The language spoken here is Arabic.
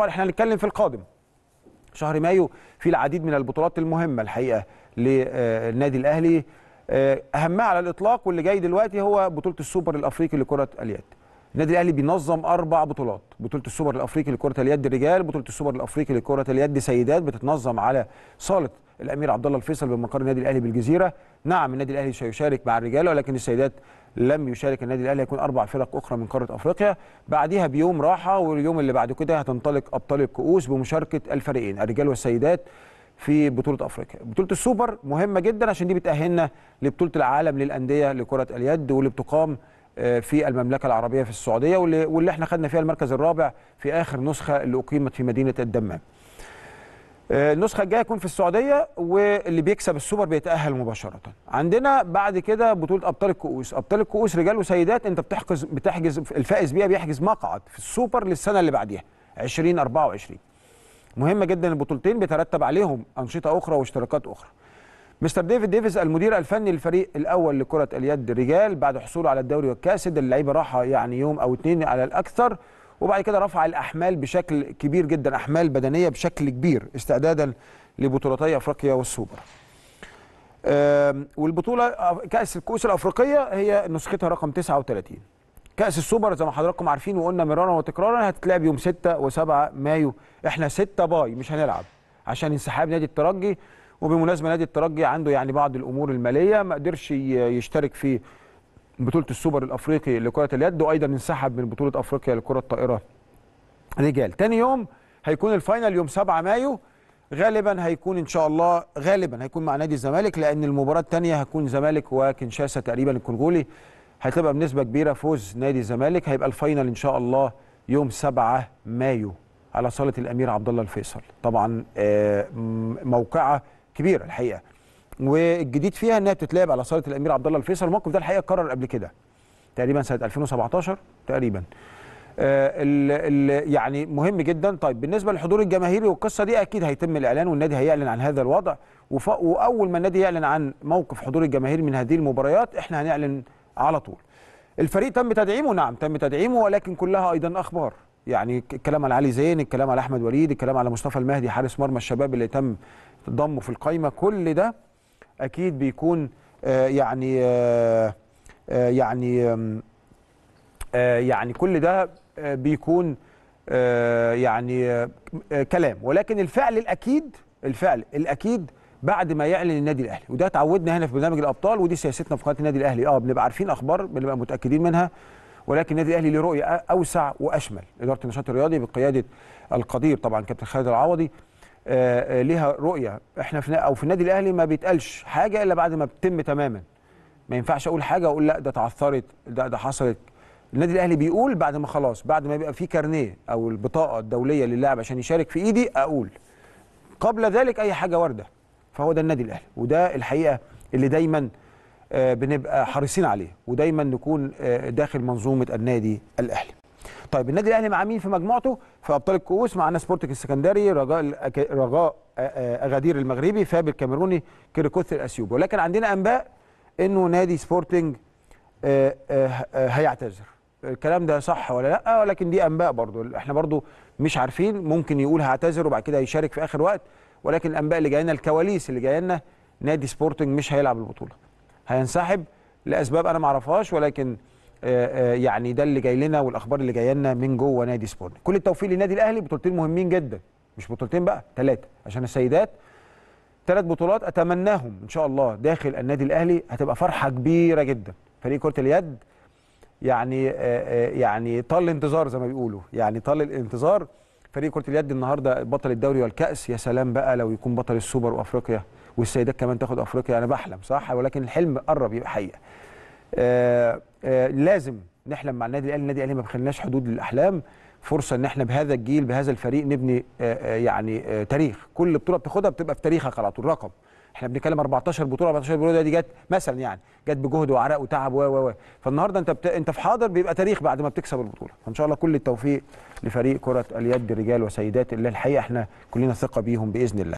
طبعا احنا هنتكلم في القادم شهر مايو في العديد من البطولات المهمه الحقيقه للنادي الاهلي آه، اهمها على الاطلاق واللي جاي دلوقتي هو بطوله السوبر الافريقي لكره اليد النادي الاهلي بينظم اربع بطولات بطوله السوبر الافريقي لكره اليد الرجال بطوله السوبر الافريقي لكره اليد سيدات بتتنظم على صاله الامير عبد الله الفيصل بمقر النادي الاهلي بالجزيره نعم النادي الاهلي سيشارك مع الرجال ولكن السيدات لم يشارك النادي الاهلي هيكون اربع فرق اخرى من قاره افريقيا بعديها بيوم راحه واليوم اللي بعد كده هتنطلق ابطال الكؤوس بمشاركه الفريقين الرجال والسيدات في بطوله افريقيا بطوله السوبر مهمه جدا عشان دي بتاهلنا لبطوله العالم للانديه لكره اليد واللي بتقام آه، في المملكه العربيه في السعوديه واللي, واللي احنا خدنا فيها المركز الرابع في اخر نسخه اللي اقيمت في مدينه الدمام آه، النسخه الجايه يكون في السعوديه واللي بيكسب السوبر بيتاهل مباشره عندنا بعد كده بطوله ابطال الكؤوس ابطال الكؤوس رجال وسيدات انت بتحجز بتحجز الفائز بيها بيحجز مقعد في السوبر للسنه اللي بعديها 2024 مهمه جدا البطولتين بيترتب عليهم انشطه اخرى واشتراكات اخرى مستر ديفيد ديفيز المدير الفني للفريق الاول لكره اليد الرجال بعد حصوله على الدوري والكاس اللعيبه راحه يعني يوم او اتنين على الاكثر وبعد كده رفع الاحمال بشكل كبير جدا احمال بدنيه بشكل كبير استعدادا لبطولتي افريقيا والسوبر والبطوله كاس الكؤوس الافريقيه هي نسختها رقم 39 كاس السوبر زي ما حضراتكم عارفين وقلنا مرارا وتكرارا هتتلعب يوم 6 و7 مايو احنا 6 باي مش هنلعب عشان انسحاب نادي الترجي وبمناسبه نادي الترجي عنده يعني بعض الامور الماليه ما قدرش يشترك في بطوله السوبر الافريقي لكره اليد وايضا انسحب من بطوله افريقيا لكره الطائره رجال تاني يوم هيكون الفاينل يوم 7 مايو غالبا هيكون ان شاء الله غالبا هيكون مع نادي الزمالك لان المباراه الثانيه هتكون زمالك وكنشاسا تقريبا الكونغولي هتبقى بنسبه كبيره فوز نادي الزمالك هيبقى الفاينل ان شاء الله يوم 7 مايو على صاله الامير عبد الله الفيصل طبعا آه، موقعه كبيره الحقيقه والجديد فيها انها بتتلعب على صاله الامير عبد الله الفيصل الموقف ده الحقيقه اتكرر قبل كده تقريبا سنه 2017 تقريبا آه ال ال يعني مهم جدا طيب بالنسبه للحضور الجماهيري والقصه دي اكيد هيتم الاعلان والنادي هيعلن عن هذا الوضع واول ما النادي يعلن عن موقف حضور الجماهير من هذه المباريات احنا هنعلن على طول الفريق تم تدعيمه نعم تم تدعيمه ولكن كلها ايضا اخبار يعني الكلام على علي زين الكلام على احمد وليد الكلام على مصطفى المهدي حارس مرمى الشباب اللي تم ضمه في القايمه كل ده اكيد بيكون آه، يعني آه، آه، يعني يعني كل ده بيكون يعني كلام ولكن الفعل الاكيد الفعل الاكيد بعد ما يعلن النادي الاهلي وده تعودنا هنا في برنامج الابطال ودي سياستنا في قناه النادي الاهلي اه بنبقى عارفين اخبار بنبقى متاكدين منها ولكن النادي الاهلي له رؤيه اوسع واشمل اداره النشاط الرياضي بقياده القدير طبعا كابتن خالد العوضي آه، آه، ليها رؤيه احنا في او في النادي الاهلي ما بيتقالش حاجه الا بعد ما بتتم تماما ما ينفعش اقول حاجه واقول لا ده تعثرت ده ده حصلت النادي الاهلي بيقول بعد ما خلاص بعد ما يبقى في كارنيه او البطاقه الدوليه للاعب عشان يشارك في ايدي اقول قبل ذلك اي حاجه وارده فهو ده النادي الاهلي وده الحقيقه اللي دايما آه، بنبقى حريصين عليه ودايما نكون داخل منظومه النادي الاهلي طيب النادي الاهلي مع مين في مجموعته في ابطال الكؤوس معانا سبورتك السكندري رجاء رجاء آه، آه، اغادير المغربي فاب الكاميروني كيركوث الاثيوبي ولكن عندنا انباء انه نادي سبورتنج آه، هيعتذر الكلام ده صح ولا لا ولكن دي انباء برضو احنا برضو مش عارفين ممكن يقول هعتذر وبعد كده يشارك في اخر وقت ولكن الانباء اللي جاينا لنا الكواليس اللي جاي لنا نادي سبورتنج مش هيلعب البطوله هينسحب لاسباب انا ما اعرفهاش ولكن آه، آه، يعني ده اللي جاي لنا والاخبار اللي جايه لنا من جوه نادي سبورت كل التوفيق للنادي الاهلي بطولتين مهمين جدا مش بطولتين بقى ثلاثه عشان السيدات ثلاث بطولات اتمناهم ان شاء الله داخل النادي الاهلي هتبقى فرحه كبيره جدا فريق كره اليد يعني آه، يعني طال الانتظار زي ما بيقولوا يعني طال الانتظار فريق كره اليد النهارده بطل الدوري والكاس يا سلام بقى لو يكون بطل السوبر وافريقيا والسيدات كمان تاخد افريقيا انا بحلم صح ولكن الحلم قرب يبقى حقيقه آه، لازم نحلم مع النادي الاهلي النادي الاهلي ما بخلناش حدود للاحلام فرصه ان احنا بهذا الجيل بهذا الفريق نبني آه، آه، يعني تاريخ كل بطوله بتاخدها بتبقى في تاريخك على طول رقم احنا بنتكلم 14 بطوله 14 بطوله دي جت مثلا يعني جت بجهد وعرق وتعب و و فالنهارده انت بت... انت في حاضر بيبقى تاريخ بعد ما بتكسب البطوله فان شاء الله كل التوفيق لفريق كره اليد رجال وسيدات اللي الحقيقه احنا كلنا ثقه بيهم باذن الله